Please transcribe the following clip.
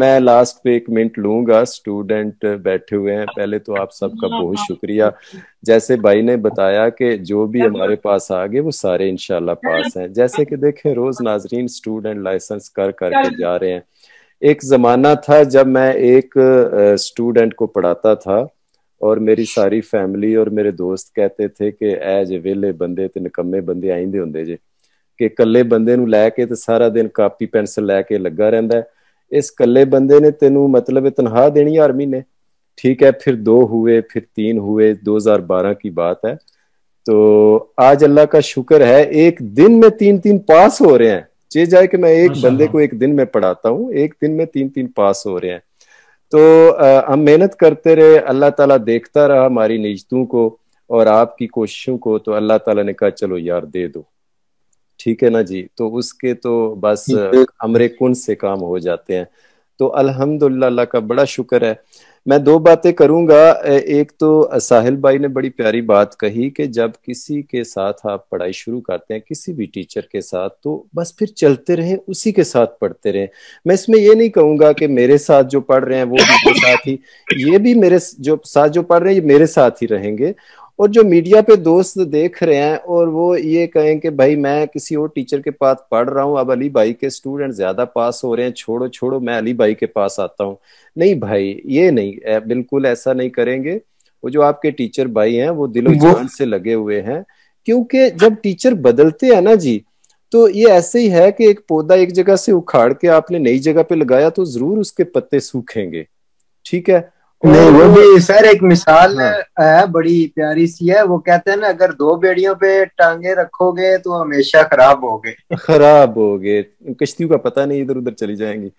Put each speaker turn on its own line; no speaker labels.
मैं लास्ट पे एक मिनट लूंगा स्टूडेंट बैठे हुए हैं पहले तो आप सबका बहुत शुक्रिया जैसे भाई ने बताया कि जो भी हमारे पास आ गए वो सारे इनशाला पास हैं जैसे कि देखें रोज नाजरीन स्टूडेंट लाइसेंस कर करके जा रहे हैं एक जमाना था जब मैं एक स्टूडेंट को पढ़ाता था और मेरी सारी फैमिली और मेरे दोस्त कहते थे ਕਿ ਐ ਜੇ ਵਿਹਲੇ ਬੰਦੇ ਤੇ ਨਿਕੰਮੇ ਬੰਦੇ ਆਈਂਦੇ ਹੁੰਦੇ ਜੇ ਕਿ ਇਕੱਲੇ ਬੰਦੇ ਨੂੰ ਲੈ ਕੇ ਤੇ ਸਾਰਾ ਦਿਨ ਕਾਪੀ ਪੈਨਸਲ ਲੈ ਕੇ ਲੱਗਾ ਰਹਿੰਦਾ ਹੈ इस कले ਬੰਦੇ ने तेन मतलब तनखा देनी हर महीने ठीक है फिर दो हुए फिर तीन हुए दो हजार बारह की बात है तो आज अल्लाह का शुक्र है एक दिन में तीन तीन पास हो रहे हैं चे जाए कि मैं एक बंदे को एक दिन में पढ़ाता हूँ एक दिन में तीन तीन पास हो रहे हैं तो हम मेहनत करते रहे अल्लाह ताला देखता रहा हमारी निजतों को और आपकी कोशिशों को तो अल्लाह ताला ने कहा चलो यार दे दो ठीक है ना जी तो उसके तो बस अमरे कुंड से काम हो जाते हैं तो अल्हम्दुलिल्लाह का बड़ा शुक्र है मैं दो बातें करूंगा एक तो साहिल भाई ने बड़ी प्यारी बात कही कि जब किसी के साथ आप पढ़ाई शुरू करते हैं किसी भी टीचर के साथ तो बस फिर चलते रहें उसी के साथ पढ़ते रहें मैं इसमें ये नहीं कहूंगा कि मेरे साथ जो पढ़ रहे हैं वो मेरे साथ ही ये भी मेरे जो साथ जो पढ़ रहे हैं ये मेरे साथ ही रहेंगे और जो मीडिया पे दोस्त देख रहे हैं और वो ये कहें कि भाई मैं किसी और टीचर के पास पढ़ रहा हूँ अब अली भाई के स्टूडेंट ज्यादा पास हो रहे हैं छोड़ो छोड़ो मैं अली भाई के पास आता हूँ नहीं भाई ये नहीं बिल्कुल ऐसा नहीं करेंगे वो जो आपके टीचर भाई हैं वो दिलो जान से लगे हुए हैं क्योंकि जब टीचर बदलते हैं ना जी तो ये ऐसे ही है कि एक पौधा एक जगह से उखाड़ के आपने नई जगह पे लगाया तो जरूर उसके पत्ते सूखेंगे ठीक है नहीं वो भी सर एक मिसाल हाँ। है बड़ी प्यारी सी है वो कहते हैं ना अगर दो बेड़ियों पे टांगे रखोगे तो हमेशा खराब हो गए खराब हो गए कश्तियों का पता नहीं इधर उधर चली जाएंगी